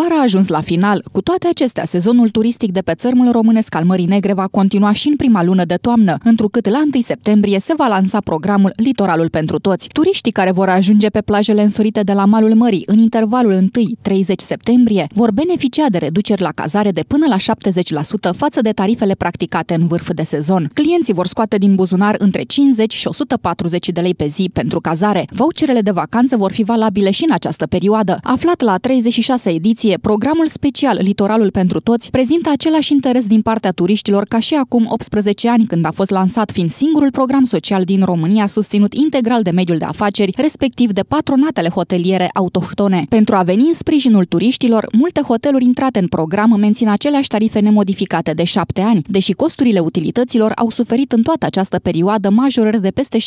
Vara a ajuns la final. Cu toate acestea, sezonul turistic de pe țărmul românesc al Mării Negre va continua și în prima lună de toamnă, întrucât la 1 septembrie se va lansa programul Litoralul pentru toți. Turiștii care vor ajunge pe plajele însorite de la malul mării în intervalul 1-30 septembrie vor beneficia de reduceri la cazare de până la 70% față de tarifele practicate în vârf de sezon. Clienții vor scoate din buzunar între 50 și 140 de lei pe zi pentru cazare. Voucherele de vacanță vor fi valabile și în această perioadă. Aflat la 36 ediții atenție, programul special Litoralul pentru toți prezintă același interes din partea turiștilor ca și acum 18 ani când a fost lansat fiind singurul program social din România susținut integral de mediul de afaceri, respectiv de patronatele hoteliere autohtone. Pentru a veni în sprijinul turiștilor, multe hoteluri intrate în program mențin aceleași tarife nemodificate de 7 ani, deși costurile utilităților au suferit în toată această perioadă majorări de peste 60%,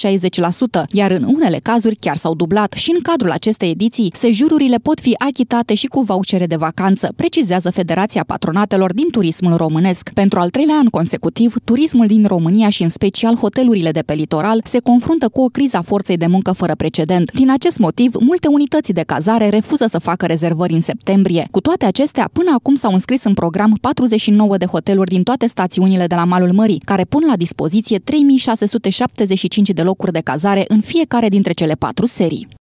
iar în unele cazuri chiar s-au dublat și în cadrul acestei ediții, sejururile pot fi achitate și cu vouchere de vacanță, precizează Federația Patronatelor din Turismul Românesc. Pentru al treilea an consecutiv, turismul din România și în special hotelurile de pe litoral se confruntă cu o criză a forței de muncă fără precedent. Din acest motiv, multe unități de cazare refuză să facă rezervări în septembrie. Cu toate acestea, până acum s-au înscris în program 49 de hoteluri din toate stațiunile de la Malul Mării, care pun la dispoziție 3675 de locuri de cazare în fiecare dintre cele patru serii.